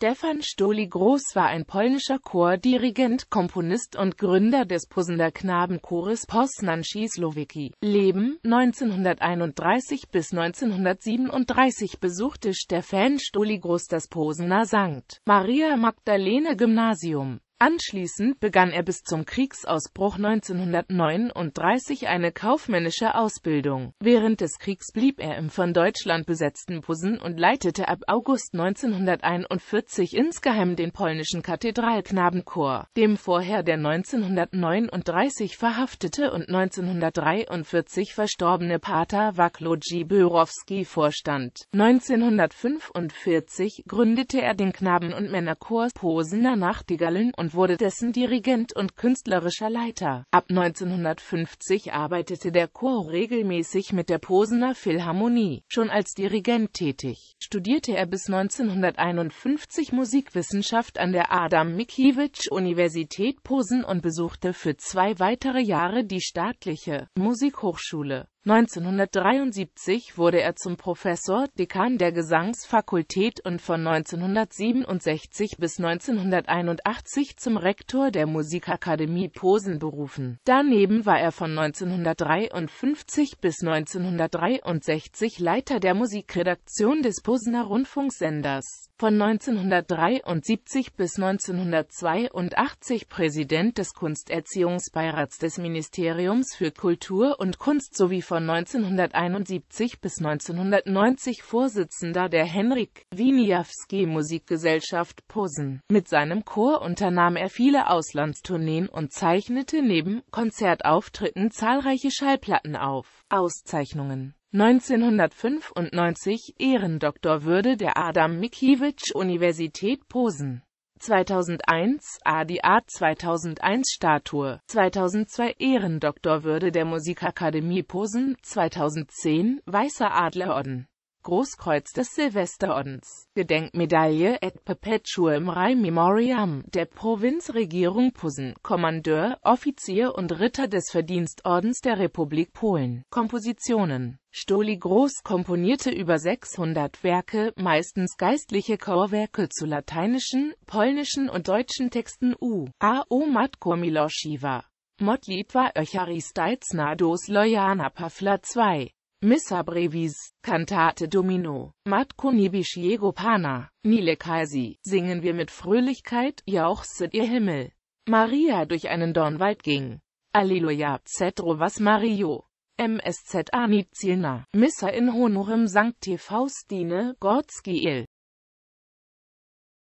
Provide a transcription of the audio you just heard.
Stefan Stoli Groß war ein polnischer Chordirigent, Komponist und Gründer des Possener Knabenchores Posnanski Slowiki. Leben 1931 bis 1937 besuchte Stefan Stoli Groß das Posener St. Maria Magdalene Gymnasium. Anschließend begann er bis zum Kriegsausbruch 1939 eine kaufmännische Ausbildung. Während des Kriegs blieb er im von Deutschland besetzten Posen und leitete ab August 1941 insgeheim den polnischen Kathedralknabenchor, dem vorher der 1939 verhaftete und 1943 verstorbene Pater Waklodzij Börowski vorstand. 1945 gründete er den Knaben- und Männerchor Posener Nachtigallen und und wurde dessen Dirigent und künstlerischer Leiter. Ab 1950 arbeitete der Chor regelmäßig mit der Posener Philharmonie, schon als Dirigent tätig. Studierte er bis 1951 Musikwissenschaft an der Adam Mickiewicz Universität Posen und besuchte für zwei weitere Jahre die staatliche Musikhochschule. 1973 wurde er zum Professor, Dekan der Gesangsfakultät und von 1967 bis 1981 zum Rektor der Musikakademie Posen berufen. Daneben war er von 1953 bis 1963 Leiter der Musikredaktion des Posener Rundfunksenders, von 1973 bis 1982 Präsident des Kunsterziehungsbeirats des Ministeriums für Kultur und Kunst sowie von 1971 bis 1990 Vorsitzender der Henrik Winiawski Musikgesellschaft Posen. Mit seinem Chor unternahm er viele Auslandstourneen und zeichnete neben Konzertauftritten zahlreiche Schallplatten auf. Auszeichnungen 1995 Ehrendoktorwürde der Adam-Mickiewicz-Universität Posen 2001 Adi Art 2001 Statue 2002 Ehrendoktorwürde der Musikakademie Posen 2010 Weißer Adlerorden Großkreuz des Silvesterordens, Gedenkmedaille et perpetuum Rai Memoriam der Provinzregierung Pusen, Kommandeur, Offizier und Ritter des Verdienstordens der Republik Polen. Kompositionen Stoli Groß komponierte über 600 Werke, meistens geistliche Chorwerke zu lateinischen, polnischen und deutschen Texten U. A. O. Matko Milosziwa. war Öcharistajcna dos Lojana Pawla 2 Missa Brevis, Cantate Domino, Matko Nibishiego Pana, Nile Kaisi, singen wir mit Fröhlichkeit, jauchzet ihr Himmel. Maria durch einen Dornwald ging. Alleluja, Cetro was Mario. MSZ Anizilna, Missa in Honorem Sancti Faustine, Gottskiel.